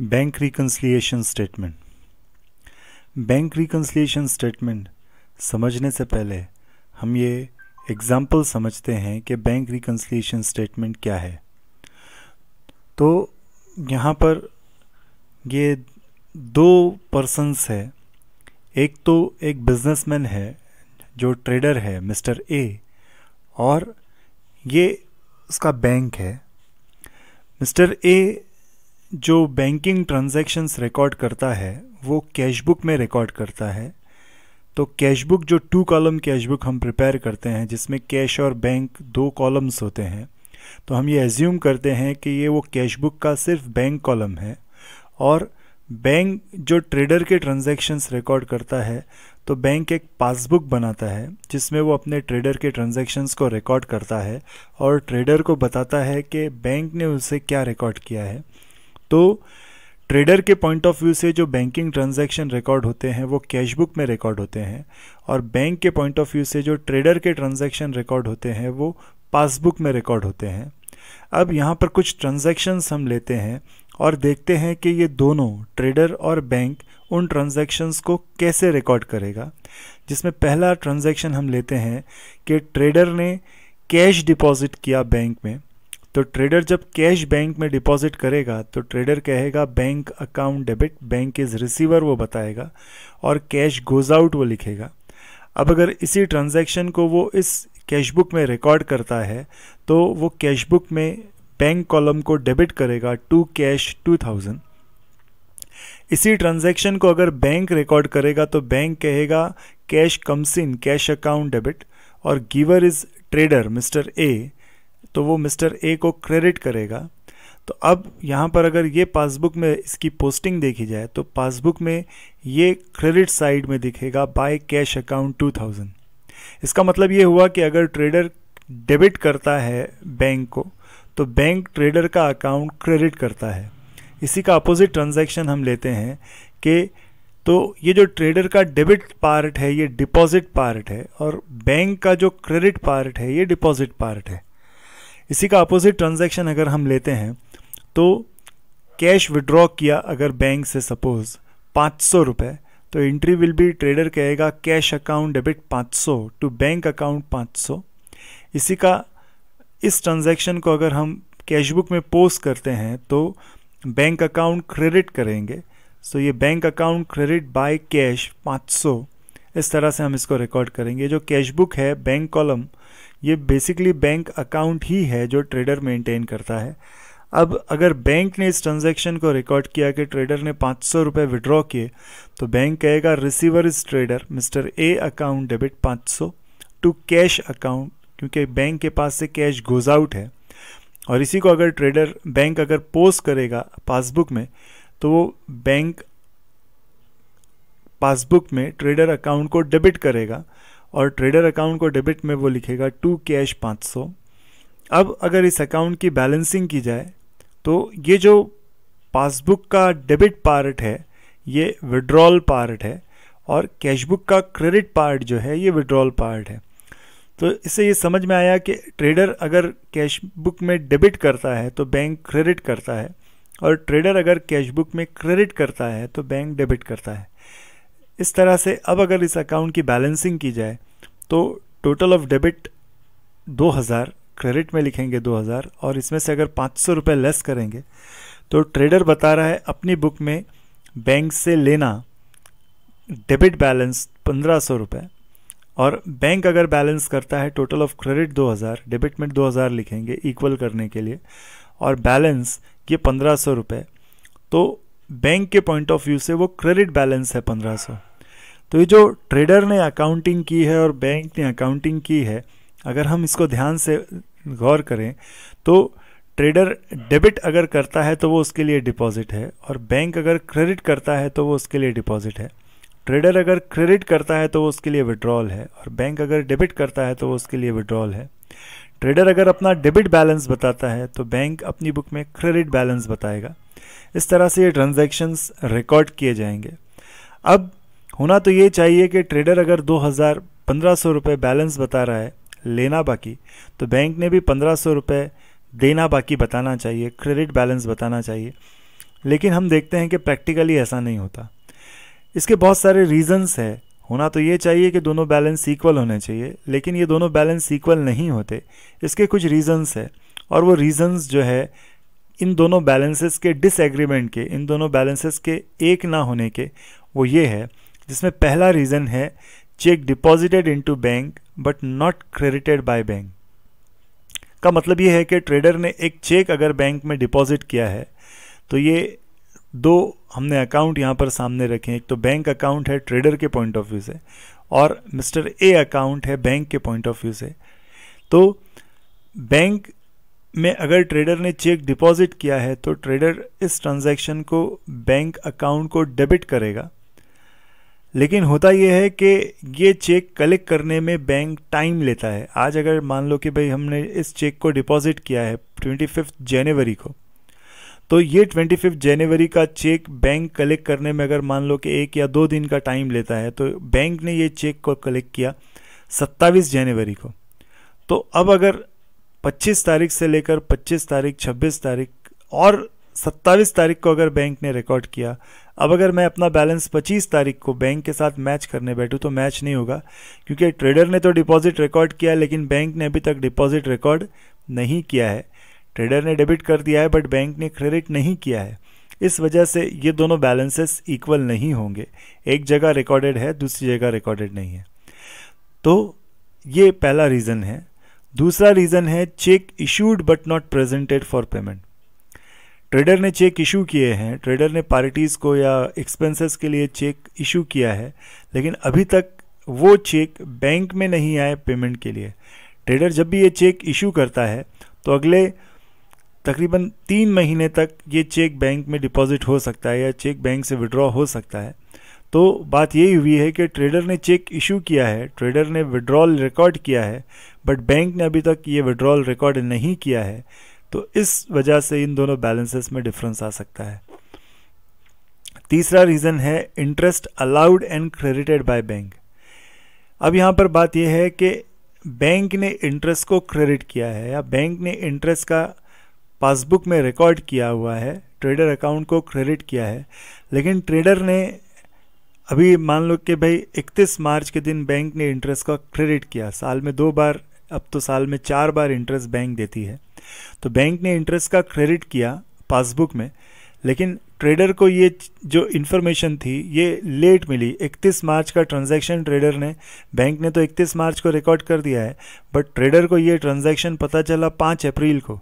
bank reconciliation statement bank reconciliation statement समझने से पहले हम ये एग्ज़ाम्पल समझते हैं कि बैंक रिकन्सलिएशन स्टेटमेंट क्या है तो यहाँ पर ये दो पर्सनस है एक तो एक बिजनेसमैन है जो ट्रेडर है मिस्टर ए और ये उसका बैंक है मिस्टर ए जो बैंकिंग ट्रांजैक्शंस रिकॉर्ड करता है वो कैशबुक में रिकॉर्ड करता है तो कैशबुक जो टू कॉलम कैशबुक हम प्रिपेयर करते हैं जिसमें कैश और बैंक दो कॉलम्स होते हैं तो हम ये एज्यूम करते हैं कि ये वो कैशबुक का सिर्फ बैंक कॉलम है और बैंक जो ट्रेडर के ट्रांजैक्शंस रिकॉर्ड करता है तो बैंक एक पासबुक बनाता है जिसमें वो अपने ट्रेडर के ट्रांजैक्शंस को रिकॉर्ड करता है और ट्रेडर को बताता है कि बैंक ने उसे क्या रिकॉर्ड किया है तो ट्रेडर के पॉइंट ऑफ व्यू से जो बैंकिंग ट्रांजैक्शन रिकॉर्ड होते हैं वो कैशबुक में रिकॉर्ड होते हैं और बैंक के पॉइंट ऑफ व्यू से जो ट्रेडर के ट्रांजैक्शन रिकॉर्ड होते हैं वो पासबुक में रिकॉर्ड होते हैं अब यहाँ पर कुछ ट्रांजैक्शंस हम लेते हैं और देखते हैं कि ये दोनों ट्रेडर और बैंक उन ट्रांजैक्शंस को कैसे रिकॉर्ड करेगा जिसमें पहला ट्रांजैक्शन हम लेते हैं कि ट्रेडर ने कैश डिपॉजिट किया बैंक में तो ट्रेडर जब कैश बैंक में डिपॉजिट करेगा तो ट्रेडर कहेगा bank account debit bank is receiver वो बताएगा और कैश गोज आउट वो लिखेगा अब अगर इसी ट्रांजैक्शन को वो इस कैशबुक में रिकॉर्ड करता है तो वो कैशबुक में बैंक कॉलम को डेबिट करेगा टू कैश टू थाउजेंड इसी ट्रांजैक्शन को अगर बैंक रिकॉर्ड करेगा तो बैंक कहेगा cash comes in cash account debit और giver is trader mister A तो वो मिस्टर ए को क्रेडिट करेगा तो अब यहाँ पर अगर ये पासबुक में इसकी पोस्टिंग देखी जाए तो पासबुक में ये क्रेडिट साइड में दिखेगा बाय कैश अकाउंट 2000 इसका मतलब ये हुआ कि अगर ट्रेडर डेबिट करता है बैंक को तो बैंक ट्रेडर का अकाउंट क्रेडिट करता है इसी का अपोजिट ट्रांजैक्शन हम लेते हैं कि तो ये जो ट्रेडर का डेबिट पार्ट है ये डिपॉजिट पार्ट है और बैंक का जो क्रेडिट पार्ट है ये डिपॉजिट पार्ट है इसी का अपोजिट ट्रांजैक्शन अगर हम लेते हैं तो कैश विड्रॉ किया अगर बैंक से सपोज पाँच सौ तो एंट्री विल बी ट्रेडर कहेगा cash account debit 500 to bank account 500 इसी का इस ट्रांजैक्शन को अगर हम कैशबुक में पोस्ट करते हैं तो बैंक अकाउंट क्रेडिट करेंगे सो so ये bank account credit by cash 500 इस तरह से हम इसको रिकॉर्ड करेंगे जो कैशबुक है बैंक कॉलम ये बेसिकली बैंक अकाउंट ही है जो ट्रेडर मेंटेन करता है अब अगर बैंक ने इस ट्रांजैक्शन को रिकॉर्ड किया कि ट्रेडर ने पाँच सौ रुपये विड्रॉ किए तो बैंक कहेगा receiver is trader mister A account debit पाँच सौ टू कैश अकाउंट क्योंकि बैंक के पास से कैश गोज आउट है और इसी को अगर ट्रेडर बैंक अगर पोस्ट करेगा पासबुक में तो वो बैंक पासबुक में ट्रेडर अकाउंट को डेबिट करेगा और ट्रेडर अकाउंट को डेबिट में वो लिखेगा टू कैश पाँच सौ अब अगर इस अकाउंट की बैलेंसिंग की जाए तो ये जो पासबुक का डेबिट पार्ट है ये विड्रॉल पार्ट है और कैशबुक का क्रेडिट पार्ट जो है ये विड्रॉल पार्ट है तो इससे ये समझ में आया कि ट्रेडर अगर कैशबुक में डेबिट करता है तो बैंक क्रेडिट करता है और ट्रेडर अगर कैशबुक में क्रेडिट करता है तो बैंक डेबिट करता है इस तरह से अब अगर इस अकाउंट की बैलेंसिंग की जाए तो टोटल ऑफ डेबिट 2000 क्रेडिट में लिखेंगे 2000 और इसमें से अगर पाँच सौ रुपये लेस करेंगे तो ट्रेडर बता रहा है अपनी बुक में बैंक से लेना डेबिट बैलेंस पंद्रह सौ रुपये और बैंक अगर बैलेंस करता है टोटल ऑफ क्रेडिट 2000 डेबिट में 2000 लिखेंगे इक्वल करने के लिए और बैलेंस ये पंद्रह सौ रुपये तो बैंक के पॉइंट ऑफ व्यू से वो क्रेडिट बैलेंस है पंद्रह सौ तो ये जो ट्रेडर ने अकाउंटिंग की है और बैंक ने अकाउंटिंग की है अगर हम इसको ध्यान से गौर करें तो ट्रेडर डेबिट अगर करता है तो वो उसके लिए डिपॉजिट है और बैंक अगर क्रेडिट करता है तो वो उसके लिए डिपॉजिट है ट्रेडर अगर क्रेडिट करता है तो वो उसके लिए विड्रॉल है और बैंक अगर डेबिट करता है तो वो उसके लिए विड्रॉल है ट्रेडर अगर अपना डेबिट बैलेंस बताता है तो बैंक अपनी बुक में क्रेडिट बैलेंस बताएगा इस तरह से ये ट्रांज़ेक्शन्स रिकॉर्ड किए जाएंगे अब होना तो ये चाहिए कि ट्रेडर अगर दो हज़ार पंद्रह सौ रुपये बैलेंस बता रहा है लेना बाकी तो बैंक ने भी पंद्रह सौ रुपये देना बाकी बताना चाहिए क्रेडिट बैलेंस बताना चाहिए लेकिन हम देखते हैं कि प्रैक्टिकली ऐसा नहीं होता इसके बहुत सारे रीजंस है होना तो ये चाहिए कि दोनों बैलेंस इक्वल होने चाहिए लेकिन ये दोनों बैलेंस इक्वल नहीं होते इसके कुछ रीजंस है और वो रीजंस जो है इन दोनों बैलेंसेस के डिसएग्रीमेंट के इन दोनों बैलेंसेस के एक ना होने के वो ये है जिसमें पहला रीज़न है cheque deposited into bank but not credited by bank का मतलब ये है कि ट्रेडर ने एक चेक अगर बैंक में डिपॉजिट किया है तो ये दो हमने अकाउंट यहाँ पर सामने रखे हैं एक तो बैंक अकाउंट है ट्रेडर के पॉइंट ऑफ व्यू से और मिस्टर ए अकाउंट है बैंक के पॉइंट ऑफ व्यू से तो बैंक में अगर ट्रेडर ने चेक डिपॉजिट किया है तो ट्रेडर इस ट्रांजैक्शन को बैंक अकाउंट को डेबिट करेगा लेकिन होता यह है कि ये चेक कलेक्ट करने में बैंक टाइम लेता है आज अगर मान लो कि भाई हमने इस चेक को डिपॉजिट किया है ट्वेंटी फिफ्थ जनवरी को तो ये ट्वेंटी फिफ्थ जनवरी का चेक बैंक कलेक्ट करने में अगर मान लो कि एक या दो दिन का टाइम लेता है तो बैंक ने ये चेक को कलेक्ट किया सत्ताईस जनवरी को तो अब अगर 25 तारीख से लेकर 25 तारीख 26 तारीख और 27 तारीख को अगर बैंक ने रिकॉर्ड किया अब अगर मैं अपना बैलेंस 25 तारीख को बैंक के साथ मैच करने बैठूँ तो मैच नहीं होगा क्योंकि ट्रेडर ने तो डिपॉजिट रिकॉर्ड किया लेकिन बैंक ने अभी तक डिपॉजिट रिकॉर्ड नहीं किया है ट्रेडर ने डेबिट कर दिया है बट बैंक ने क्रेडिट नहीं किया है इस वजह से ये दोनों बैलेंसेस इक्वल नहीं होंगे एक जगह रिकॉर्डेड है दूसरी जगह रिकॉर्डेड नहीं है तो ये पहला रीज़न है दूसरा रीज़न है cheque issued but not presented for payment trader ने चेक इशू किए हैं ट्रेडर ने पार्टीज़ को या एक्सपेंसेस के लिए चेक इशू किया है लेकिन अभी तक वो चेक बैंक में नहीं आए पेमेंट के लिए ट्रेडर जब भी ये चेक इशू करता है तो अगले तकरीबन तीन महीने तक ये चेक बैंक में डिपॉजिट हो सकता है या चेक बैंक से विड्रॉ हो सकता है तो बात यही हुई है कि ट्रेडर ने चेक इशू किया है ट्रेडर ने विड्रॉल रिकॉर्ड किया है बट बैंक ने अभी तक ये विड्रॉल रिकॉर्ड नहीं किया है तो इस वजह से इन दोनों बैलेंसेस में डिफरेंस आ सकता है तीसरा रीज़न है interest allowed and credited by bank अब यहाँ पर बात यह है कि बैंक ने इंटरेस्ट को क्रेडिट किया है या बैंक ने इंटरेस्ट का पासबुक में रिकॉर्ड किया हुआ है ट्रेडर अकाउंट को क्रेडिट किया है लेकिन ट्रेडर ने अभी मान लो कि भाई 31 मार्च के दिन बैंक ने इंटरेस्ट का क्रेडिट किया साल में दो बार अब तो साल में चार बार इंटरेस्ट बैंक देती है तो बैंक ने इंटरेस्ट का क्रेडिट किया पासबुक में लेकिन ट्रेडर को ये जो इन्फॉर्मेशन थी ये लेट मिली 31 मार्च का ट्रांजैक्शन ट्रेडर ने बैंक ने तो 31 मार्च को रिकॉर्ड कर दिया है बट ट्रेडर को ये ट्रांजैक्शन पता चला 5 अप्रैल को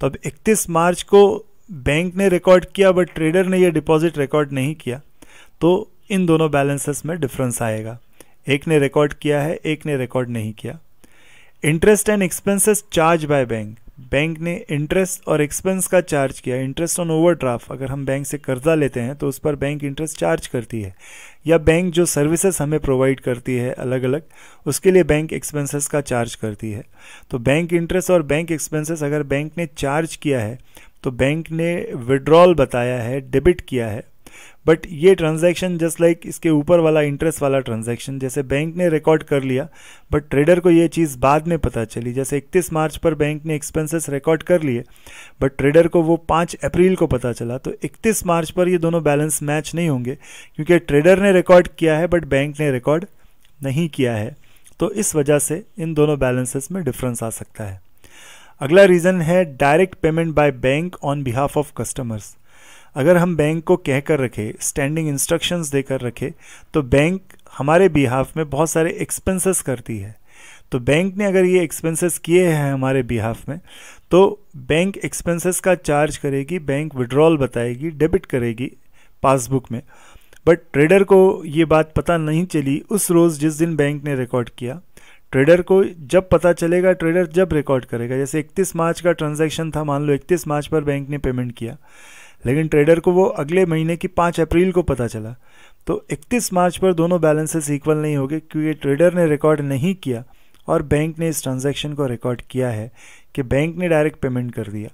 तो अब 31 मार्च को बैंक ने रिकॉर्ड किया बट ट्रेडर ने यह डिपॉजिट रिकॉर्ड नहीं किया तो इन दोनों बैलेंसेस में डिफरेंस आएगा एक ने रिकॉर्ड किया है एक ने रिकॉर्ड नहीं किया interest and expenses charge by bank bank ने इंटरेस्ट और एक्सपेंस का चार्ज किया इंटरेस्ट ऑन ओवरड्राफ्ट अगर हम बैंक से कर्जा लेते हैं तो उस पर बैंक इंटरेस्ट चार्ज करती है या बैंक जो सर्विसेज हमें प्रोवाइड करती है अलग अलग उसके लिए बैंक एक्सपेंसेस का चार्ज करती है तो बैंक इंटरेस्ट और बैंक एक्सपेंसेस अगर बैंक ने चार्ज किया है तो बैंक ने विड्रॉल बताया है डेबिट किया है बट ये ट्रांजैक्शन जस्ट लाइक इसके ऊपर वाला इंटरेस्ट वाला ट्रांजैक्शन जैसे बैंक ने रिकॉर्ड कर लिया बट ट्रेडर को ये चीज़ बाद में पता चली जैसे 31 मार्च पर बैंक ने एक्सपेंसेस रिकॉर्ड कर लिए बट ट्रेडर को वो 5 अप्रैल को पता चला तो 31 मार्च पर ये दोनों बैलेंस मैच नहीं होंगे क्योंकि ट्रेडर ने रिकॉर्ड किया है बट बैंक ने रिकॉर्ड नहीं किया है तो इस वजह से इन दोनों बैलेंसेस में डिफरेंस आ सकता है अगला रीज़न है direct payment by bank on behalf of customers अगर हम बैंक को कह कर रखें स्टैंडिंग इंस्ट्रक्शंस देकर रखे तो बैंक हमारे बिहाफ में बहुत सारे एक्सपेंसेस करती है तो बैंक ने अगर ये एक्सपेंसेस किए हैं हमारे बिहाफ में तो बैंक एक्सपेंसेस का चार्ज करेगी बैंक विड्रॉल बताएगी डेबिट करेगी पासबुक में बट ट्रेडर को ये बात पता नहीं चली उस रोज़ जिस दिन बैंक ने रिकॉर्ड किया ट्रेडर को जब पता चलेगा ट्रेडर जब रिकॉर्ड करेगा जैसे 31 मार्च का ट्रांजैक्शन था मान लो 31 मार्च पर बैंक ने पेमेंट किया लेकिन ट्रेडर को वो अगले महीने की पाँच अप्रैल को पता चला तो 31 मार्च पर दोनों बैलेंसेस इक्वल नहीं हो गए क्योंकि ट्रेडर ने रिकॉर्ड नहीं किया और बैंक ने इस ट्रांजैक्शन को रिकॉर्ड किया है कि बैंक ने डायरेक्ट पेमेंट कर दिया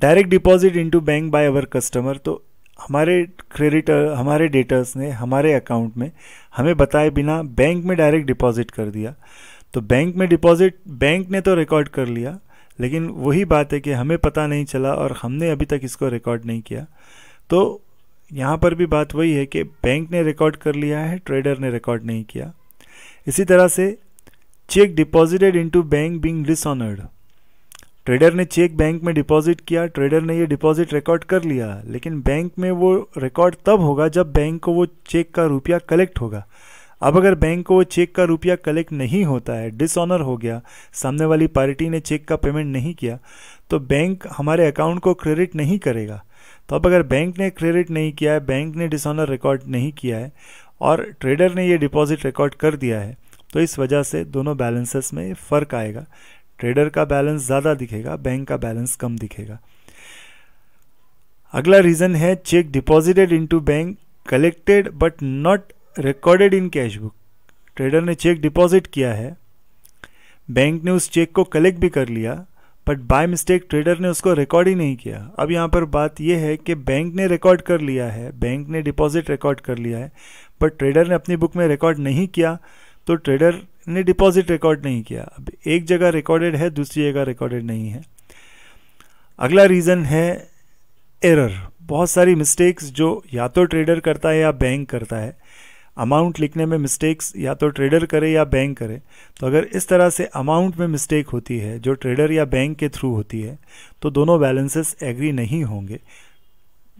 direct deposit into bank by our customer तो हमारे क्रेडिटर हमारे डेटर्स ने हमारे अकाउंट में हमें बताए बिना बैंक में डायरेक्ट डिपॉजिट कर दिया तो बैंक में डिपॉजिट बैंक ने तो रिकॉर्ड कर लिया लेकिन वही बात है कि हमें पता नहीं चला और हमने अभी तक इसको रिकॉर्ड नहीं किया तो यहाँ पर भी बात वही है कि बैंक ने रिकॉर्ड कर लिया है ट्रेडर ने रिकॉर्ड नहीं किया इसी तरह से cheque deposited into bank being dishonoured trader ने चेक बैंक में डिपॉजिट किया ट्रेडर ने ये डिपॉजिट रिकॉर्ड कर लिया लेकिन बैंक में वो रिकॉर्ड तब होगा जब बैंक को वो चेक का रुपया कलेक्ट होगा अब अगर बैंक को चेक का रुपया कलेक्ट नहीं होता है डिसऑनर हो गया सामने वाली पार्टी ने चेक का पेमेंट नहीं किया तो बैंक हमारे अकाउंट को क्रेडिट नहीं करेगा तो अब अगर बैंक ने क्रेडिट नहीं किया है बैंक ने डिसऑनर रिकॉर्ड नहीं किया है और ट्रेडर ने ये डिपॉजिट रिकॉर्ड कर दिया है तो इस वजह से दोनों बैलेंसेस में फ़र्क आएगा ट्रेडर का बैलेंस ज़्यादा दिखेगा बैंक का बैलेंस कम दिखेगा अगला रीज़न है cheque deposited into bank collected but not recorded in cash book trader ने चेक डिपॉजिट किया है बैंक ने उस चेक को कलेक्ट भी कर लिया बट बाय मिस्टेक ट्रेडर ने उसको रिकॉर्ड ही नहीं किया अब यहाँ पर बात यह है कि बैंक ने रिकॉर्ड कर लिया है बैंक ने डिपॉजिट रिकॉर्ड कर लिया है बट ट्रेडर ने अपनी बुक में रिकॉर्ड नहीं किया तो ट्रेडर ने डिपॉजिट रिकॉर्ड नहीं किया अब एक जगह रिकॉर्डेड है दूसरी जगह रिकॉर्डेड नहीं है अगला रीज़न है एरर बहुत सारी मिस्टेक्स जो या तो ट्रेडर करता है या बैंक करता है अमाउंट लिखने में मिस्टेक्स या तो ट्रेडर करे या बैंक करे तो अगर इस तरह से अमाउंट में मिस्टेक होती है जो ट्रेडर या बैंक के थ्रू होती है तो दोनों बैलेंसेस एग्री नहीं होंगे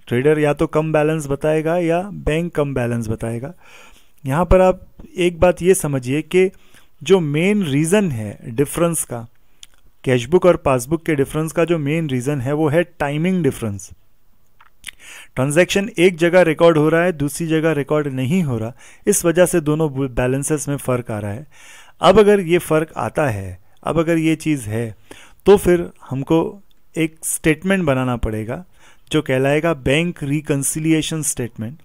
ट्रेडर या तो कम बैलेंस बताएगा या बैंक कम बैलेंस बताएगा यहाँ पर आप एक बात ये समझिए कि जो मेन रीज़न है डिफरेंस का कैशबुक और पासबुक के डिफरेंस का जो मेन रीज़न है वो है टाइमिंग डिफरेंस ट्रांजैक्शन एक जगह रिकॉर्ड हो रहा है दूसरी जगह रिकॉर्ड नहीं हो रहा इस वजह से दोनों बैलेंसेस में फ़र्क आ रहा है अब अगर ये फ़र्क आता है अब अगर ये चीज़ है तो फिर हमको एक स्टेटमेंट बनाना पड़ेगा जो कहलाएगा bank reconciliation statement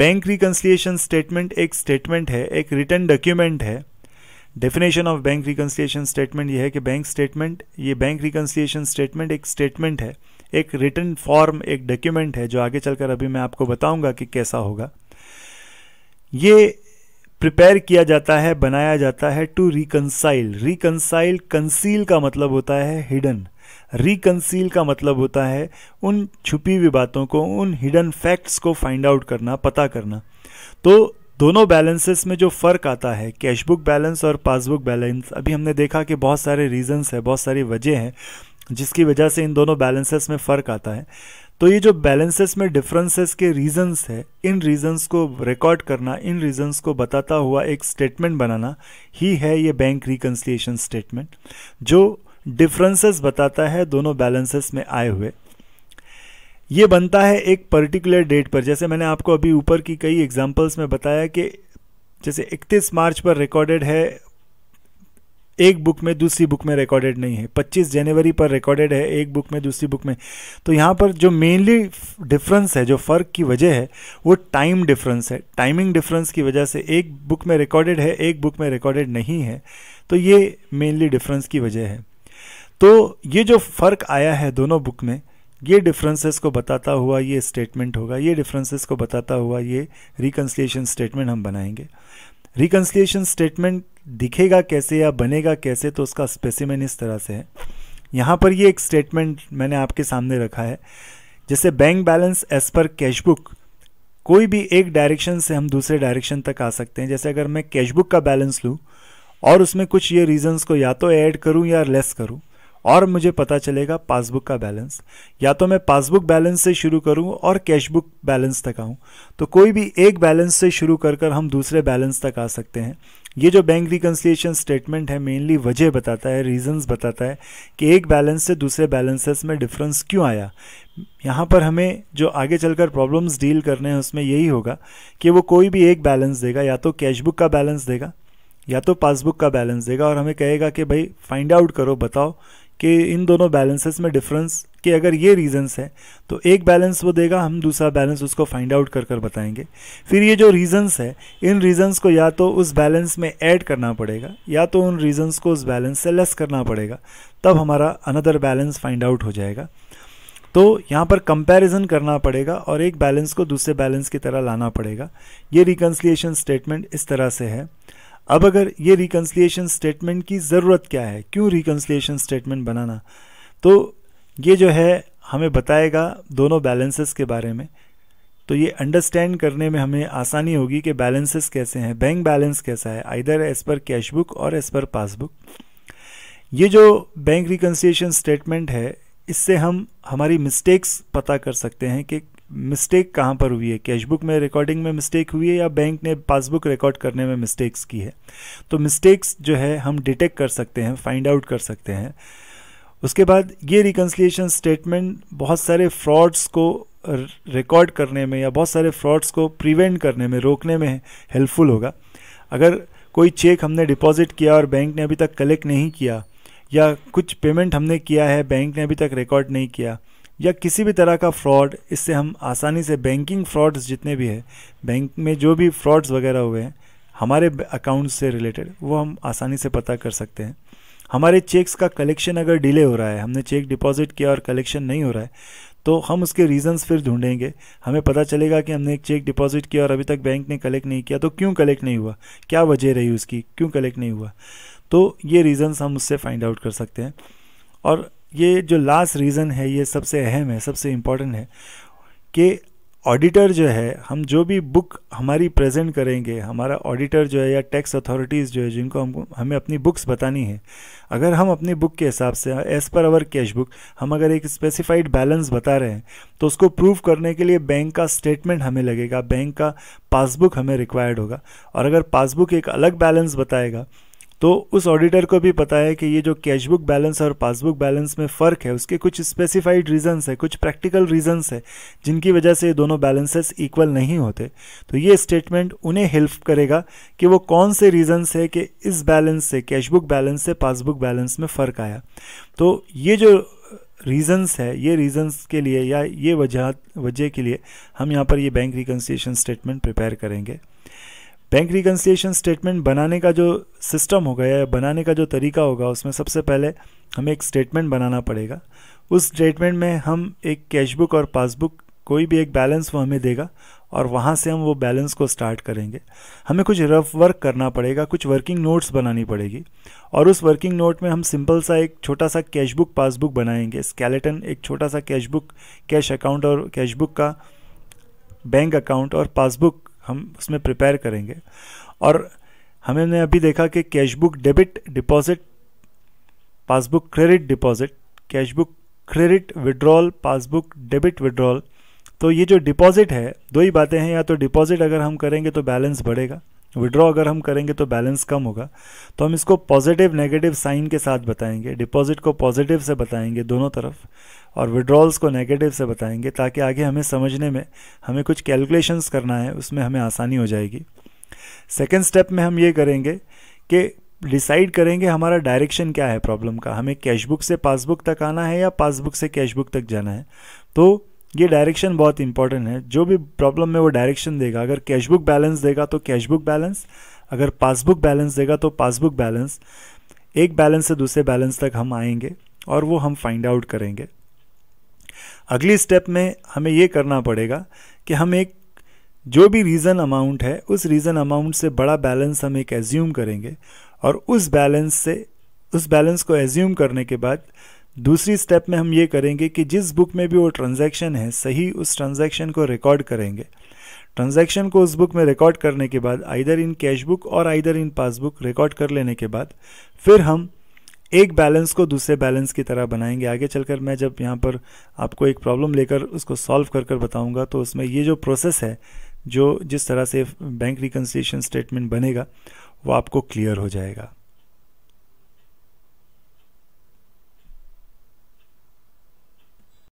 bank reconciliation statement एक स्टेटमेंट है एक रिटर्न डॉक्यूमेंट है definition of bank reconciliation statement यह है कि बैंक स्टेटमेंट ये बैंक रिकन्सिलिएशन स्टेटमेंट एक स्टेटमेंट है एक रिटर्न फॉर्म एक डॉक्यूमेंट है जो आगे चलकर अभी मैं आपको बताऊंगा कि कैसा होगा ये प्रिपेयर किया जाता है बनाया जाता है टू रिकनसाइल रिकनसाइल कंसील का मतलब होता है हिडन रिकनसील का मतलब होता है उन छुपी हुई बातों को उन हिडन फैक्ट्स को फाइंड आउट करना पता करना तो दोनों बैलेंसेस में जो फ़र्क आता है कैशबुक बैलेंस और पासबुक बैलेंस अभी हमने देखा कि बहुत सारे रीजंस है बहुत सारी वजह हैं जिसकी वजह से इन दोनों बैलेंसेस में फ़र्क आता है तो ये जो बैलेंसेस में डिफरेंसेस के रीजंस है इन रीजंस को रिकॉर्ड करना इन रीजंस को बताता हुआ एक स्टेटमेंट बनाना ही है ये बैंक रिकन्सिलियेशन स्टेटमेंट जो डिफरेंसेस बताता है दोनों बैलेंसेस में आए हुए ये बनता है एक पर्टिकुलर डेट पर जैसे मैंने आपको अभी ऊपर की कई एग्जांपल्स में बताया कि जैसे 31 मार्च पर रिकॉर्डेड है एक बुक में दूसरी बुक में रिकॉर्डेड नहीं है 25 जनवरी पर रिकॉर्डेड है एक बुक में दूसरी बुक में तो यहाँ पर जो मेनली डिफरेंस है जो फ़र्क की वजह है वो टाइम डिफरेंस है टाइमिंग डिफरेंस की वजह से एक बुक में रिकॉर्डेड है एक बुक में रिकॉर्डेड नहीं है तो ये मेनली डिफरेंस की वजह है तो ये जो फ़र्क आया है दोनों बुक में ये डिफरेंसेस को बताता हुआ ये स्टेटमेंट होगा ये डिफरेंसेस को बताता हुआ ये रिकन्सलिएशन स्टेटमेंट हम बनाएंगे रिकन्सलिएशन स्टेटमेंट दिखेगा कैसे या बनेगा कैसे तो उसका स्पेसिमेन इस तरह से है यहाँ पर ये एक स्टेटमेंट मैंने आपके सामने रखा है जैसे bank balance as per cashbook कोई भी एक डायरेक्शन से हम दूसरे डायरेक्शन तक आ सकते हैं जैसे अगर मैं कैशबुक का बैलेंस लूँ और उसमें कुछ ये रीजंस को या तो ऐड करूँ या लेस करूँ और मुझे पता चलेगा पासबुक का बैलेंस या तो मैं पासबुक बैलेंस से शुरू करूं और कैशबुक बैलेंस तक आऊं तो कोई भी एक बैलेंस से शुरू कर कर हम दूसरे बैलेंस तक आ सकते हैं ये जो बैंक रिकन्सिलेशन स्टेटमेंट है मेनली वजह बताता है रीजंस बताता है कि एक बैलेंस से दूसरे बैलेंसेस में डिफरेंस क्यों आया यहाँ पर हमें जो आगे चलकर प्रॉब्लम्स डील करने हैं उसमें यही होगा कि वो कोई भी एक बैलेंस देगा या तो कैशबुक का बैलेंस देगा या तो पासबुक का बैलेंस देगा और हमें कहेगा कि भाई फाइंड आउट करो बताओ कि इन दोनों बैलेंसेस में डिफरेंस कि अगर ये रीजंस हैं तो एक बैलेंस वो देगा हम दूसरा बैलेंस उसको फाइंड आउट कर कर बताएंगे फिर ये जो रीजंस है इन रीजंस को या तो उस बैलेंस में ऐड करना पड़ेगा या तो उन रीजंस को उस बैलेंस से लेस करना पड़ेगा तब हमारा अनदर बैलेंस फाइंड आउट हो जाएगा तो यहाँ पर कंपैरिजन करना पड़ेगा और एक बैलेंस को दूसरे बैलेंस की तरह लाना पड़ेगा ये रिकन्सलिएशन स्टेटमेंट इस तरह से है अब अगर ये रिकन्सलिएशन स्टेटमेंट की ज़रूरत क्या है क्यों रिकन्सलिएशन स्टेटमेंट बनाना तो ये जो है हमें बताएगा दोनों बैलेंसेस के बारे में तो ये अंडरस्टैंड करने में हमें आसानी होगी कि बैलेंसेस कैसे हैं बैंक बैलेंस कैसा है either as per cash book और एज पर पासबुक ये जो बैंक रिकन्सिएशन स्टेटमेंट है इससे हम हमारी मिस्टेक्स पता कर सकते हैं कि मिस्टेक कहाँ पर हुई है कैशबुक में रिकॉर्डिंग में मिस्टेक हुई है या बैंक ने पासबुक रिकॉर्ड करने में मिस्टेक्स की है तो मिस्टेक्स जो है हम डिटेक्ट कर सकते हैं फाइंड आउट कर सकते हैं उसके बाद ये रिकन्सलिएशन स्टेटमेंट बहुत सारे फ्रॉड्स को रिकॉर्ड करने में या बहुत सारे फ्रॉड्स को प्रिवेंट करने में रोकने में हेल्पफुल होगा अगर कोई चेक हमने डिपॉजिट किया और बैंक ने अभी तक कलेक्ट नहीं किया या कुछ पेमेंट हमने किया है बैंक ने अभी तक रिकॉर्ड नहीं किया या किसी भी तरह का फ्रॉड इससे हम आसानी से बैंकिंग फ्रॉड्स जितने भी हैं बैंक में जो भी फ्रॉड्स वगैरह हुए हैं हमारे अकाउंट से रिलेटेड वो हम आसानी से पता कर सकते हैं हमारे चेक्स का कलेक्शन अगर डिले हो रहा है हमने चेक डिपॉजिट किया और कलेक्शन नहीं हो रहा है तो हम उसके रीजंस फिर ढूंढेंगे हमें पता चलेगा कि हमने एक चेक डिपॉजिट किया और अभी तक बैंक ने कलेक्ट नहीं किया तो क्यों कलेक्ट नहीं हुआ क्या वजह रही उसकी क्यों कलेक्ट नहीं हुआ तो ये रीज़न्स हम उससे फाइंड आउट कर सकते हैं और ये जो लास्ट रीज़न है ये सबसे अहम है सबसे इम्पॉर्टेंट है कि ऑडिटर जो है हम जो भी बुक हमारी प्रेजेंट करेंगे हमारा ऑडिटर जो है या टैक्स अथॉरिटीज़ जो है जिनको हम हमें अपनी बुक्स बतानी है अगर हम अपनी बुक के हिसाब से as per hour cash book हम अगर एक स्पेसिफाइड बैलेंस बता रहे हैं तो उसको प्रूव करने के लिए बैंक का स्टेटमेंट हमें लगेगा बैंक का पासबुक हमें रिक्वायर्ड होगा और अगर पासबुक एक अलग बैलेंस बताएगा तो उस ऑडिटर को भी पता है कि ये जो कैशबुक बैलेंस और पासबुक बैलेंस में फ़र्क है उसके कुछ स्पेसिफाइड रीजंस है कुछ प्रैक्टिकल रीजंस है जिनकी वजह से ये दोनों बैलेंसेस इक्वल नहीं होते तो ये स्टेटमेंट उन्हें हेल्प करेगा कि वो कौन से रीजंस है कि इस बैलेंस से कैशबुक बैलेंस से पासबुक बैलेंस में फ़र्क आया तो ये जो रीजंस है ये रीजंस के लिए या ये वजह वजह के लिए हम यहाँ पर ये बैंक रिकन्सिएशन स्टेटमेंट प्रिपेयर करेंगे बैंक रिकन्सिएशन स्टेटमेंट बनाने का जो सिस्टम होगा या बनाने का जो तरीका होगा उसमें सबसे पहले हमें एक स्टेटमेंट बनाना पड़ेगा उस स्टेटमेंट में हम एक कैशबुक और पासबुक कोई भी एक बैलेंस वो हमें देगा और वहाँ से हम वो बैलेंस को स्टार्ट करेंगे हमें कुछ रफ वर्क करना पड़ेगा कुछ वर्किंग नोट्स बनानी पड़ेगी और उस वर्किंग नोट में हम सिंपल सा एक छोटा सा कैशबुक पासबुक बनाएंगे स्केलेटन एक छोटा सा कैशबुक कैश अकाउंट और कैशबुक का बैंक अकाउंट और पासबुक हम उसमें प्रिपेयर करेंगे और हमने अभी देखा कि cashbook debit deposit passbook credit deposit cashbook credit withdrawal passbook debit withdrawal तो ये जो डिपॉजिट है दो ही बातें हैं या तो डिपॉजिट अगर हम करेंगे तो बैलेंस बढ़ेगा विड्रॉ अगर हम करेंगे तो बैलेंस कम होगा तो हम इसको पॉजिटिव नेगेटिव साइन के साथ बताएंगे डिपॉजिट को पॉजिटिव से बताएंगे दोनों तरफ और विड्रॉल्स को नेगेटिव से बताएंगे ताकि आगे हमें समझने में हमें कुछ कैलकुलेशंस करना है उसमें हमें आसानी हो जाएगी सेकेंड स्टेप में हम ये करेंगे कि डिसाइड करेंगे हमारा डायरेक्शन क्या है प्रॉब्लम का हमें कैशबुक से पासबुक तक आना है या पासबुक से कैशबुक तक जाना है तो ये डायरेक्शन बहुत इंपॉर्टेंट है जो भी प्रॉब्लम में वो डायरेक्शन देगा अगर कैशबुक बैलेंस देगा तो कैशबुक बैलेंस अगर पासबुक बैलेंस देगा तो पासबुक बैलेंस एक बैलेंस से दूसरे बैलेंस तक हम आएंगे और वो हम फाइंड आउट करेंगे अगली स्टेप में हमें ये करना पड़ेगा कि हम एक जो भी रीज़न अमाउंट है उस रीज़न अमाउंट से बड़ा बैलेंस हम एक एज्यूम करेंगे और उस बैलेंस से उस बैलेंस को एज्यूम करने के बाद दूसरी स्टेप में हम ये करेंगे कि जिस बुक में भी वो ट्रांजैक्शन है सही उस ट्रांजैक्शन को रिकॉर्ड करेंगे ट्रांजैक्शन को उस बुक में रिकॉर्ड करने के बाद आइधर इन कैश बुक और आइधर इन पासबुक रिकॉर्ड कर लेने के बाद फिर हम एक बैलेंस को दूसरे बैलेंस की तरह बनाएंगे आगे चलकर मैं जब यहाँ पर आपको एक प्रॉब्लम लेकर उसको सॉल्व कर कर बताऊँगा तो उसमें ये जो प्रोसेस है जो जिस तरह से बैंक रिकन्सिलेशन स्टेटमेंट बनेगा वो आपको क्लियर हो जाएगा